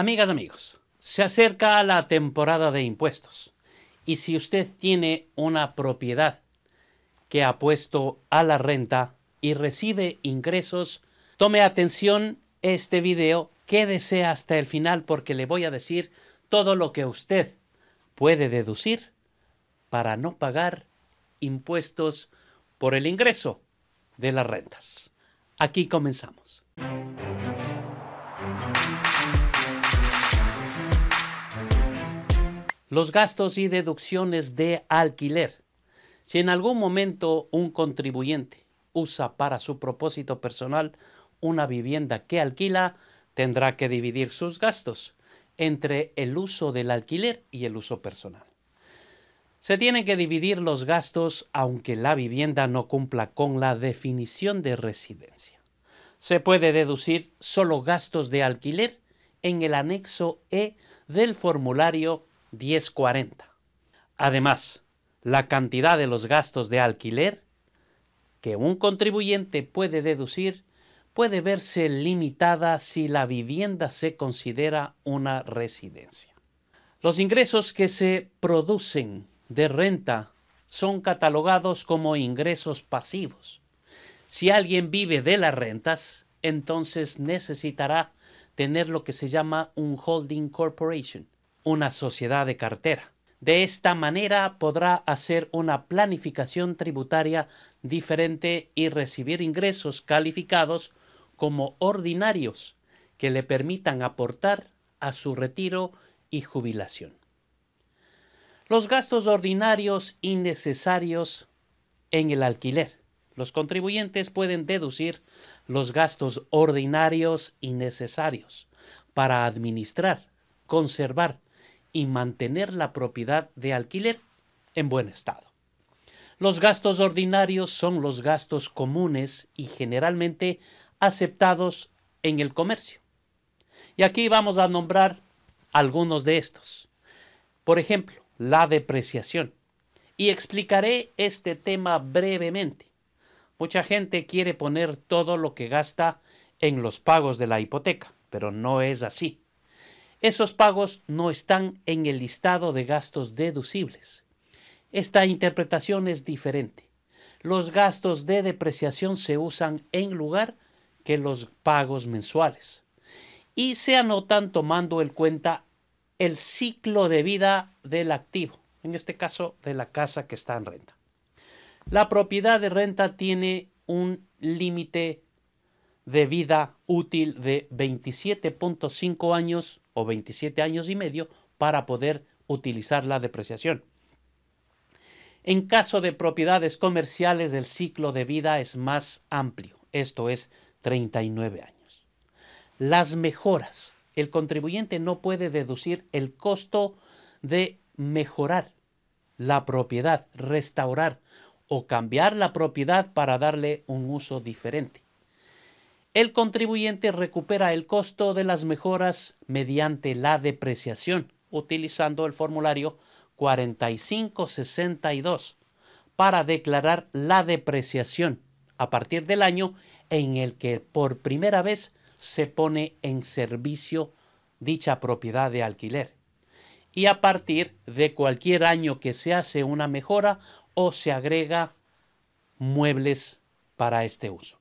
Amigas, y amigos, se acerca la temporada de impuestos y si usted tiene una propiedad que ha puesto a la renta y recibe ingresos, tome atención este video, quédese hasta el final porque le voy a decir todo lo que usted puede deducir para no pagar impuestos por el ingreso de las rentas. Aquí comenzamos. los gastos y deducciones de alquiler. Si en algún momento un contribuyente usa para su propósito personal una vivienda que alquila, tendrá que dividir sus gastos entre el uso del alquiler y el uso personal. Se tienen que dividir los gastos aunque la vivienda no cumpla con la definición de residencia. Se puede deducir solo gastos de alquiler en el anexo E del formulario 10.40. Además, la cantidad de los gastos de alquiler que un contribuyente puede deducir puede verse limitada si la vivienda se considera una residencia. Los ingresos que se producen de renta son catalogados como ingresos pasivos. Si alguien vive de las rentas, entonces necesitará tener lo que se llama un holding corporation, una sociedad de cartera. De esta manera podrá hacer una planificación tributaria diferente y recibir ingresos calificados como ordinarios que le permitan aportar a su retiro y jubilación. Los gastos ordinarios innecesarios en el alquiler. Los contribuyentes pueden deducir los gastos ordinarios innecesarios para administrar, conservar, y mantener la propiedad de alquiler en buen estado. Los gastos ordinarios son los gastos comunes y generalmente aceptados en el comercio. Y aquí vamos a nombrar algunos de estos. Por ejemplo, la depreciación. Y explicaré este tema brevemente. Mucha gente quiere poner todo lo que gasta en los pagos de la hipoteca, pero no es así. Esos pagos no están en el listado de gastos deducibles. Esta interpretación es diferente. Los gastos de depreciación se usan en lugar que los pagos mensuales y se anotan tomando en cuenta el ciclo de vida del activo, en este caso de la casa que está en renta. La propiedad de renta tiene un límite de vida útil de 27.5 años o 27 años y medio para poder utilizar la depreciación. En caso de propiedades comerciales, el ciclo de vida es más amplio, esto es 39 años. Las mejoras. El contribuyente no puede deducir el costo de mejorar la propiedad, restaurar o cambiar la propiedad para darle un uso diferente el contribuyente recupera el costo de las mejoras mediante la depreciación, utilizando el formulario 4562 para declarar la depreciación a partir del año en el que por primera vez se pone en servicio dicha propiedad de alquiler y a partir de cualquier año que se hace una mejora o se agrega muebles para este uso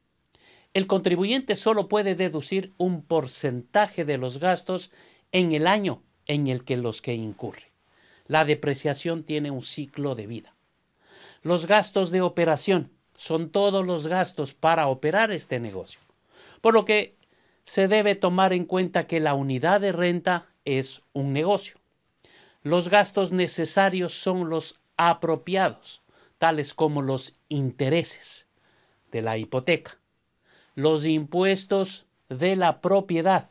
el contribuyente solo puede deducir un porcentaje de los gastos en el año en el que los que incurre. La depreciación tiene un ciclo de vida. Los gastos de operación son todos los gastos para operar este negocio, por lo que se debe tomar en cuenta que la unidad de renta es un negocio. Los gastos necesarios son los apropiados, tales como los intereses de la hipoteca, los impuestos de la propiedad,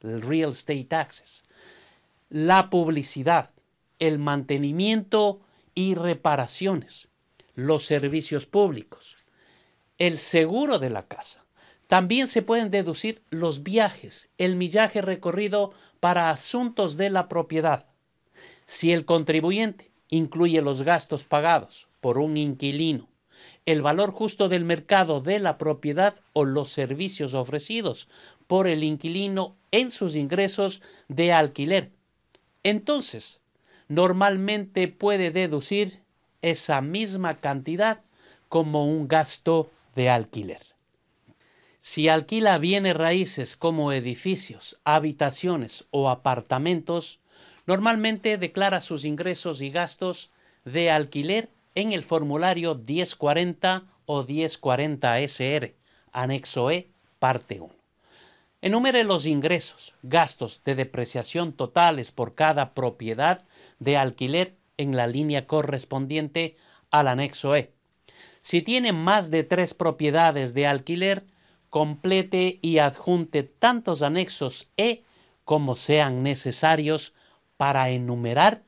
el real estate taxes, la publicidad, el mantenimiento y reparaciones, los servicios públicos, el seguro de la casa. También se pueden deducir los viajes, el millaje recorrido para asuntos de la propiedad. Si el contribuyente incluye los gastos pagados por un inquilino el valor justo del mercado de la propiedad o los servicios ofrecidos por el inquilino en sus ingresos de alquiler. Entonces, normalmente puede deducir esa misma cantidad como un gasto de alquiler. Si alquila bienes raíces como edificios, habitaciones o apartamentos, normalmente declara sus ingresos y gastos de alquiler en el formulario 1040 o 1040SR, anexo E, parte 1. Enumere los ingresos, gastos de depreciación totales por cada propiedad de alquiler en la línea correspondiente al anexo E. Si tiene más de tres propiedades de alquiler, complete y adjunte tantos anexos E como sean necesarios para enumerar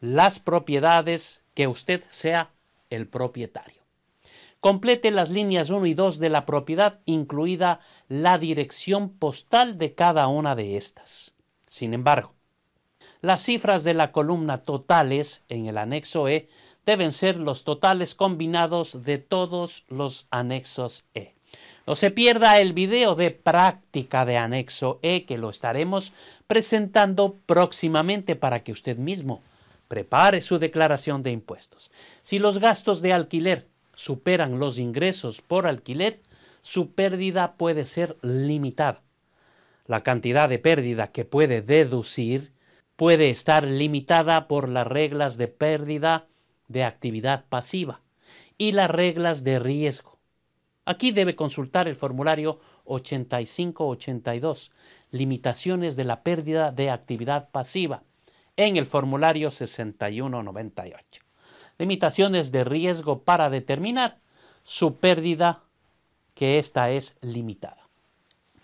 las propiedades que usted sea el propietario. Complete las líneas 1 y 2 de la propiedad, incluida la dirección postal de cada una de estas. Sin embargo, las cifras de la columna totales en el anexo E deben ser los totales combinados de todos los anexos E. No se pierda el video de práctica de anexo E que lo estaremos presentando próximamente para que usted mismo prepare su declaración de impuestos. Si los gastos de alquiler superan los ingresos por alquiler, su pérdida puede ser limitada. La cantidad de pérdida que puede deducir puede estar limitada por las reglas de pérdida de actividad pasiva y las reglas de riesgo. Aquí debe consultar el formulario 8582, limitaciones de la pérdida de actividad pasiva en el formulario 6198. Limitaciones de riesgo para determinar su pérdida, que esta es limitada.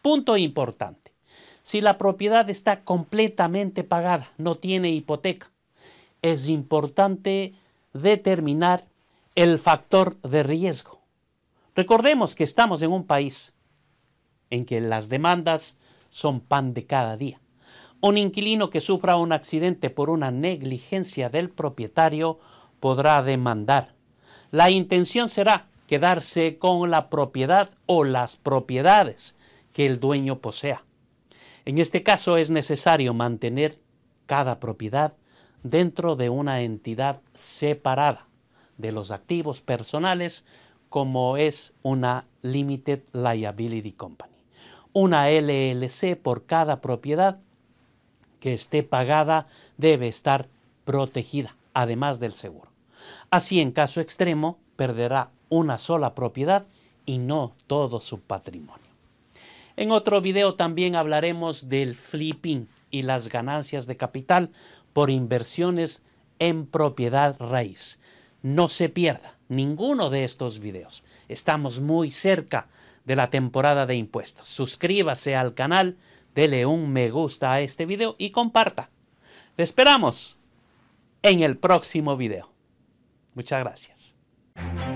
Punto importante. Si la propiedad está completamente pagada, no tiene hipoteca, es importante determinar el factor de riesgo. Recordemos que estamos en un país en que las demandas son pan de cada día. Un inquilino que sufra un accidente por una negligencia del propietario podrá demandar. La intención será quedarse con la propiedad o las propiedades que el dueño posea. En este caso es necesario mantener cada propiedad dentro de una entidad separada de los activos personales como es una Limited Liability Company, una LLC por cada propiedad que esté pagada debe estar protegida, además del seguro. Así, en caso extremo, perderá una sola propiedad y no todo su patrimonio. En otro video también hablaremos del flipping y las ganancias de capital por inversiones en propiedad raíz. No se pierda ninguno de estos videos. Estamos muy cerca de la temporada de impuestos. Suscríbase al canal dele un me gusta a este video y comparta. Te esperamos en el próximo video. Muchas gracias.